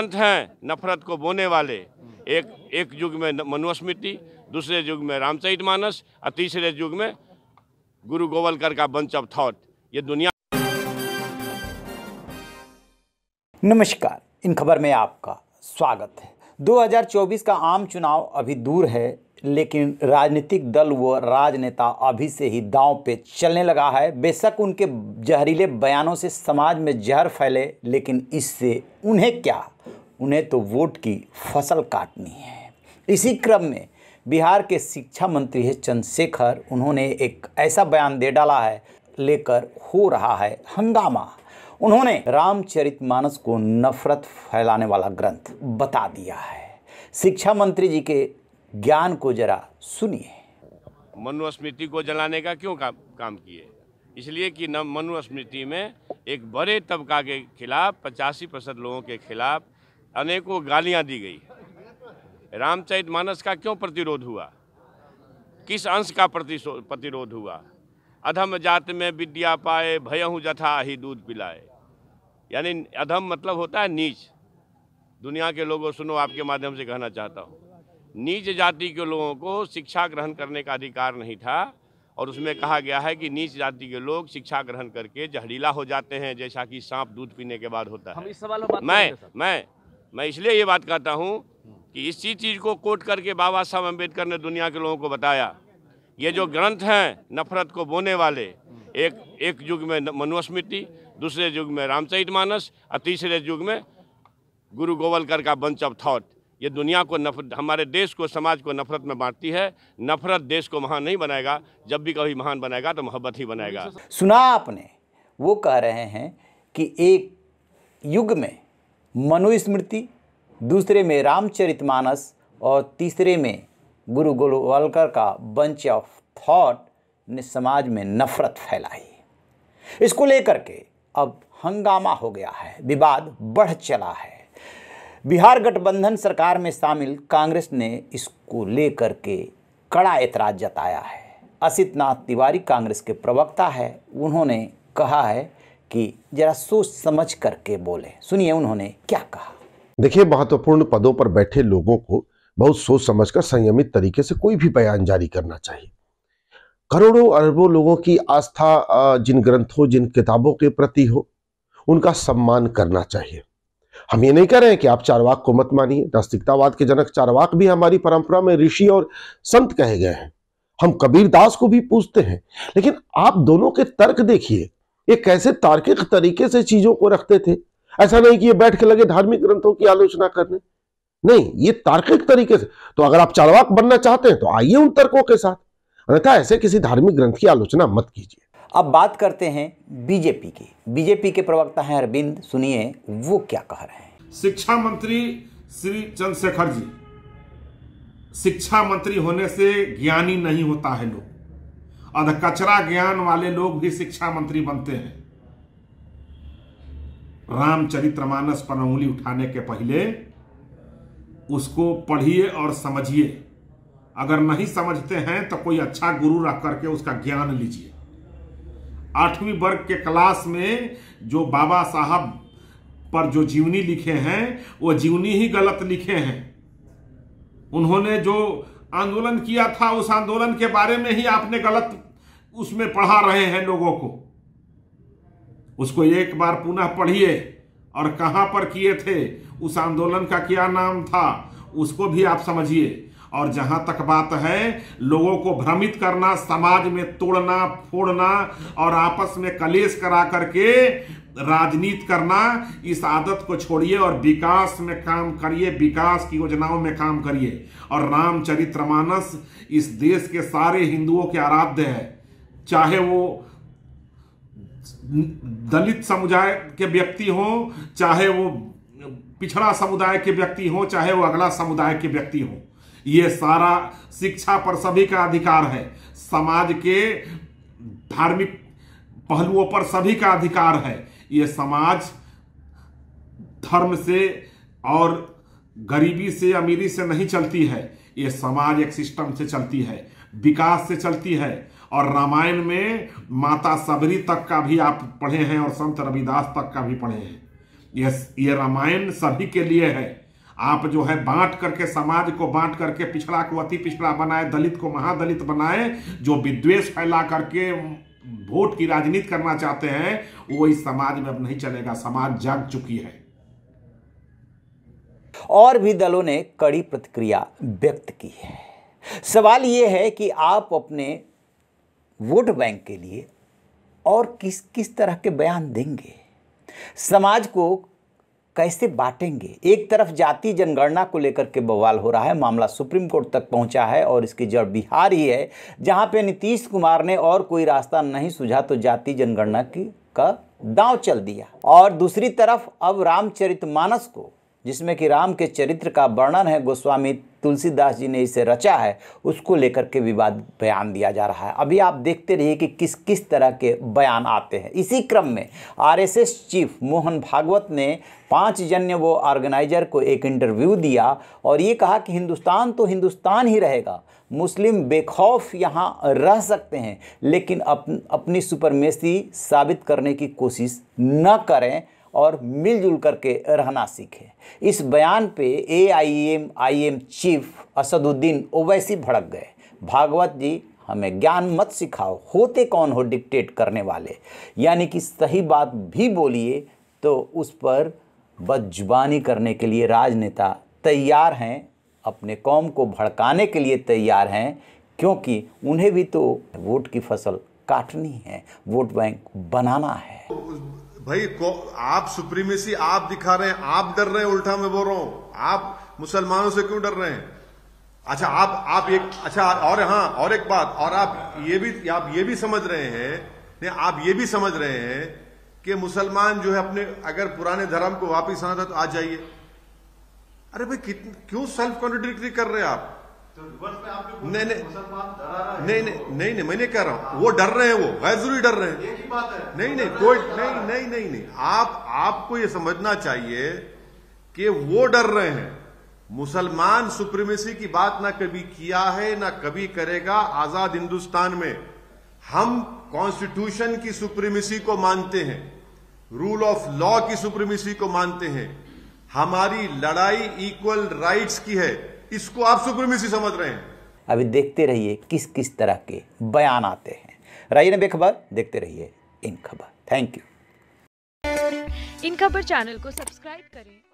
संत हैं नफरत को बोने वाले एक एक युग में मनुस्मृति दूसरे युग में रामचरित मानस और तीसरे युग में गुरु गोवलकर का बंच ऑफ थॉट ये दुनिया नमस्कार इन खबर में आपका स्वागत है 2024 का आम चुनाव अभी दूर है लेकिन राजनीतिक दल व राजनेता अभी से ही दांव पे चलने लगा है बेशक उनके जहरीले बयानों से समाज में जहर फैले लेकिन इससे उन्हें क्या उन्हें तो वोट की फसल काटनी है इसी क्रम में बिहार के शिक्षा मंत्री है चंद्रशेखर उन्होंने एक ऐसा बयान दे डाला है लेकर हो रहा है हंगामा उन्होंने रामचरित मानस को नफरत फैलाने वाला ग्रंथ बता दिया है शिक्षा मंत्री जी के ज्ञान को जरा सुनिए मनुस्मृति को जलाने का क्यों काम काम किए इसलिए कि न मनुस्मृति में एक बड़े तबका के खिलाफ पचासी प्रतिशत लोगों के खिलाफ अनेकों गालियां दी गई रामचरित मानस का क्यों प्रतिरोध हुआ किस अंश का प्रतिरोध हुआ अधम जात में विद्या पाए भयहू जथा ही दूध पिलाए यानी अधम मतलब होता है नीच दुनिया के लोगों सुनो आपके माध्यम से कहना चाहता हूँ नीच जाति के लोगों को शिक्षा ग्रहण करने का अधिकार नहीं था और उसमें कहा गया है कि नीच जाति के लोग शिक्षा ग्रहण करके जहरीला हो जाते हैं जैसा कि सांप दूध पीने के बाद होता है हम इस सवाल बात मैं मैं मैं इसलिए ये बात कहता हूँ हम्म। कि इसी चीज़ को कोट करके बाबा साहब अम्बेडकर ने दुनिया के लोगों को बताया ये जो ग्रंथ हैं नफरत को बोने वाले हम्म। एक एक युग में मनुस्मृति दूसरे युग में रामचरित मानस और तीसरे युग में गुरु गोवलकर का बंच ऑफ थॉट ये दुनिया को नफरत हमारे देश को समाज को नफरत में बांटती है नफरत देश को महान नहीं बनाएगा जब भी कभी महान बनाएगा तो मोहब्बत ही बनाएगा सुना आपने वो कह रहे हैं कि एक युग में मनुस्मृति दूसरे में रामचरितमानस और तीसरे में गुरु गोलवालकर का बंच ऑफ थॉट ने समाज में नफरत फैलाई इसको लेकर के अब हंगामा हो गया है विवाद बढ़ चला है बिहार गठबंधन सरकार में शामिल कांग्रेस ने इसको लेकर के कड़ा ऐतराज जताया है असित नाथ तिवारी कांग्रेस के प्रवक्ता है उन्होंने कहा है कि जरा सोच समझ करके बोले सुनिए उन्होंने क्या कहा देखिए महत्वपूर्ण पदों पर बैठे लोगों को बहुत सोच समझ कर संयमित तरीके से कोई भी बयान जारी करना चाहिए करोड़ों अरबों लोगों की आस्था जिन ग्रंथों जिन किताबों के प्रति हो उनका सम्मान करना चाहिए हम ये नहीं कह रहे हैं कि आप चारवाक को मत मानिए नास्तिकतावाद के जनक चारवाक भी हमारी परंपरा में ऋषि और संत कहे गए हैं हम कबीर दास को भी पूछते हैं लेकिन आप दोनों के तर्क देखिए ये कैसे तार्किक तरीके से चीजों को रखते थे ऐसा नहीं कि ये बैठ के लगे धार्मिक ग्रंथों की आलोचना करने नहीं ये तार्किक तरीके से तो अगर आप चारवाक बनना चाहते हैं तो आइए उन तर्कों के साथ अन्यथा ऐसे किसी धार्मिक ग्रंथ की आलोचना मत कीजिए अब बात करते हैं बीजेपी की बीजेपी के प्रवक्ता हैं अरविंद सुनिए वो क्या कह रहे हैं शिक्षा मंत्री श्री चंद्रशेखर जी शिक्षा मंत्री होने से ज्ञानी नहीं होता है लोग अध कचरा ज्ञान वाले लोग भी शिक्षा मंत्री बनते हैं रामचरितमानस पर उंगली उठाने के पहले उसको पढ़िए और समझिए अगर नहीं समझते हैं तो कोई अच्छा गुरु रख करके उसका ज्ञान लीजिए आठवीं वर्ग के क्लास में जो बाबा साहब पर जो जीवनी लिखे हैं वो जीवनी ही गलत लिखे हैं उन्होंने जो आंदोलन किया था उस आंदोलन के बारे में ही आपने गलत उसमें पढ़ा रहे हैं लोगों को उसको एक बार पुनः पढ़िए और कहाँ पर किए थे उस आंदोलन का क्या नाम था उसको भी आप समझिए और जहां तक बात है लोगों को भ्रमित करना समाज में तोड़ना फोड़ना और आपस में कलेश करा करके राजनीति करना इस आदत को छोड़िए और विकास में काम करिए विकास की योजनाओं में काम करिए और रामचरितमानस इस देश के सारे हिंदुओं के आराध्य है चाहे वो दलित समुदाय के व्यक्ति हो चाहे वो पिछड़ा समुदाय के व्यक्ति हो चाहे वो अगला समुदाय के व्यक्ति हो ये सारा शिक्षा पर सभी का अधिकार है समाज के धार्मिक पहलुओं पर सभी का अधिकार है ये समाज धर्म से और गरीबी से अमीरी से नहीं चलती है ये समाज एक सिस्टम से चलती है विकास से चलती है और रामायण में माता सबरी तक का भी आप पढ़े हैं और संत रविदास तक का भी पढ़े हैं ये ये रामायण सभी के लिए है आप जो है बांट करके समाज को बांट करके पिछड़ा को अति पिछड़ा बनाए दलित को महादलित बनाए जो विद्वेष फैला करके वोट की राजनीति करना चाहते हैं वो इस समाज में अब नहीं चलेगा समाज जाग चुकी है और भी दलों ने कड़ी प्रतिक्रिया व्यक्त की है सवाल यह है कि आप अपने वोट बैंक के लिए और किस किस तरह के बयान देंगे समाज को कैसे बांटेंगे एक तरफ जाति जनगणना को लेकर के बवाल हो रहा है मामला सुप्रीम कोर्ट तक पहुंचा है और इसकी जड़ बिहार ही है जहां पे नीतीश कुमार ने और कोई रास्ता नहीं सुझा तो जाति जनगणना की का दांव चल दिया और दूसरी तरफ अब रामचरितमानस को जिसमें कि राम के चरित्र का वर्णन है गोस्वामी तुलसीदास जी ने इसे रचा है उसको लेकर के विवाद बयान दिया जा रहा है अभी आप देखते रहिए कि किस किस तरह के बयान आते हैं इसी क्रम में आरएसएस चीफ मोहन भागवत ने पाँच जन्य वो ऑर्गेनाइजर को एक इंटरव्यू दिया और ये कहा कि हिंदुस्तान तो हिंदुस्तान ही रहेगा मुस्लिम बेखौफ यहाँ रह सकते हैं लेकिन अप, अपनी सुपरमेसी साबित करने की कोशिश न करें और मिलजुल करके रहना सीखे इस बयान पे A I M I M chief Asaduddin Owaisi भड़क गए भागवत जी हमें ज्ञान मत सिखाओ होते कौन हो डिक्टेट करने वाले यानी कि सही बात भी बोलिए तो उस पर बदजुबानी करने के लिए राजनेता तैयार हैं अपने कौम को भड़काने के लिए तैयार हैं क्योंकि उन्हें भी तो वोट की फसल काटनी है वोट बैंक बनाना है तो भाई को आप सुप्रीमेसी आप दिखा रहे हैं आप डर रहे हैं उल्टा मैं बोल रहा हूं आप मुसलमानों से क्यों डर रहे हैं अच्छा आप आप एक अच्छा और हाँ और एक बात और आप ये भी आप ये भी समझ रहे हैं नहीं आप ये भी समझ रहे हैं कि मुसलमान जो है अपने अगर पुराने धर्म को वापिस आना था तो आ जाइए अरे भाई क्यों सेल्फ कॉन्ट्रोडिक्ट्री कर रहे हैं आप तो नहीं नहीं नहीं नहीं नहीं मैं नहीं कह रहा हूँ वो डर रहे हैं वो गैर जरूरी डर रहे हैं एक बात है नहीं नहीं कोई नहीं नहीं नहीं नहीं आप आपको ये समझना चाहिए कि वो डर रहे हैं मुसलमान सुप्रीमेसी की बात ना कभी किया है ना कभी करेगा आजाद हिंदुस्तान में हम कॉन्स्टिट्यूशन की सुप्रीमेसी को मानते हैं रूल ऑफ लॉ की सुप्रीमेसी को मानते हैं हमारी लड़ाई इक्वल राइट्स की है इसको आप सुप्रमेसी समझ रहे हैं अभी देखते रहिए किस किस तरह के बयान आते हैं राइए ना बेखबर देखते रहिए इन खबर थैंक यू इन खबर चैनल को सब्सक्राइब करें